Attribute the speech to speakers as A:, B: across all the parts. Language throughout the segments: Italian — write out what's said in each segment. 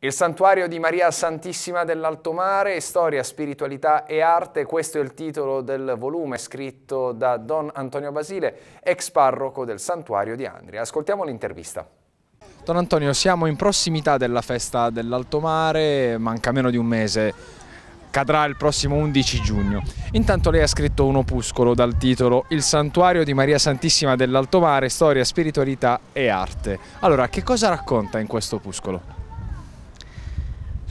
A: Il santuario di Maria Santissima dell'Alto Mare, storia, spiritualità e arte, questo è il titolo del volume scritto da Don Antonio Basile, ex parroco del santuario di Andria. Ascoltiamo l'intervista. Don Antonio, siamo in prossimità della festa dell'Alto Mare, manca meno di un mese, cadrà il prossimo 11 giugno. Intanto lei ha scritto un opuscolo dal titolo Il santuario di Maria Santissima dell'Alto Mare, storia, spiritualità e arte. Allora, che cosa racconta in questo opuscolo?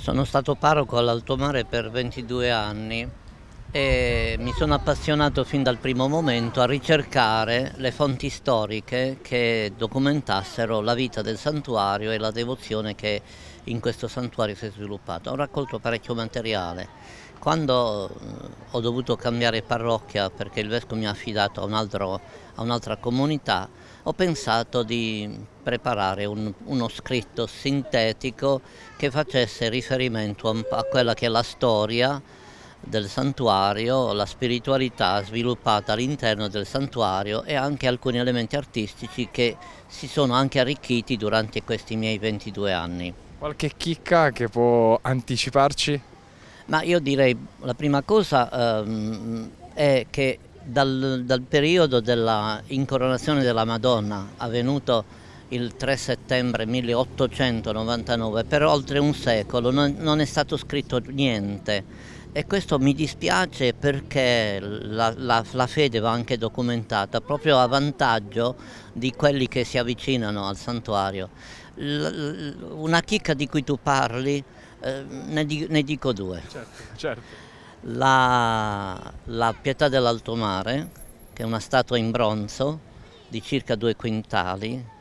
B: Sono stato parroco all'Altomare per 22 anni e mi sono appassionato fin dal primo momento a ricercare le fonti storiche che documentassero la vita del santuario e la devozione che in questo santuario si è sviluppata. Ho raccolto parecchio materiale. Quando eh, ho dovuto cambiare parrocchia perché il vescovo mi ha affidato a, un'altra comunità, ho pensato di preparare un, uno scritto sintetico che facesse riferimento a quella che è la storia del santuario, la spiritualità sviluppata all'interno del santuario e anche alcuni elementi artistici che si sono anche arricchiti durante questi miei 22 anni. Qualche chicca che può anticiparci? Ma io direi la prima cosa ehm, è che dal, dal periodo dell'incoronazione della Madonna avvenuto il 3 settembre 1899, per oltre un secolo non, non è stato scritto niente e questo mi dispiace perché la, la, la, fede va anche documentata proprio a vantaggio di quelli che si avvicinano al santuario. L, una chicca di cui tu parli, eh, ne, di, ne, dico due. Certo, certo. La, la Pietà dell'Alto Mare, che è una statua in bronzo di circa due quintali,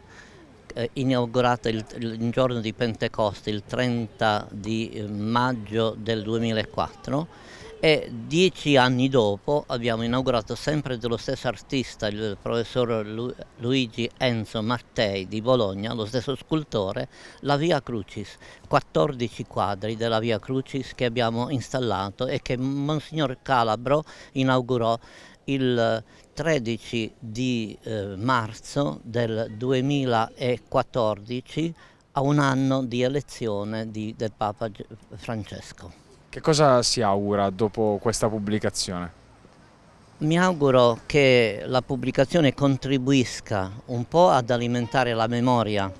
B: eh, inaugurata il, il, giorno di Pentecoste, il 30 di eh, maggio del 2004 e dieci anni dopo abbiamo inaugurato sempre dello stesso artista, il professor Lu Luigi Enzo Mattei di Bologna, lo stesso scultore, la Via Crucis, 14 quadri della Via Crucis che abbiamo installato e che Monsignor Calabro inaugurò il 13 di eh, marzo del 2014 a un anno di elezione di, del Papa Francesco.
A: Che cosa si augura dopo questa pubblicazione?
B: Mi auguro che la pubblicazione contribuisca un po' ad alimentare la memoria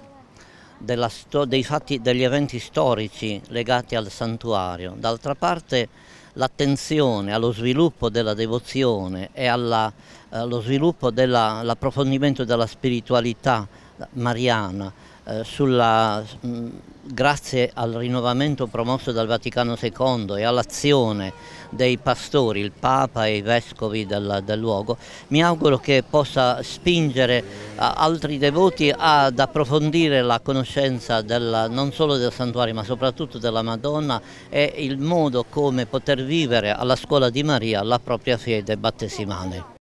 B: fatti, degli eventi storici legati al santuario. D'altra parte l'attenzione allo sviluppo della devozione e alla, allo eh, sviluppo dell'approfondimento della spiritualità mariana eh, sulla, mh, mm, grazie al rinnovamento promosso dal Vaticano II e all'azione dei pastori, il Papa e i Vescovi del, del luogo, mi auguro che possa spingere altri devoti ad approfondire la conoscenza del, non solo del santuario ma soprattutto della Madonna e il modo come poter vivere alla scuola di Maria la propria fede battesimale.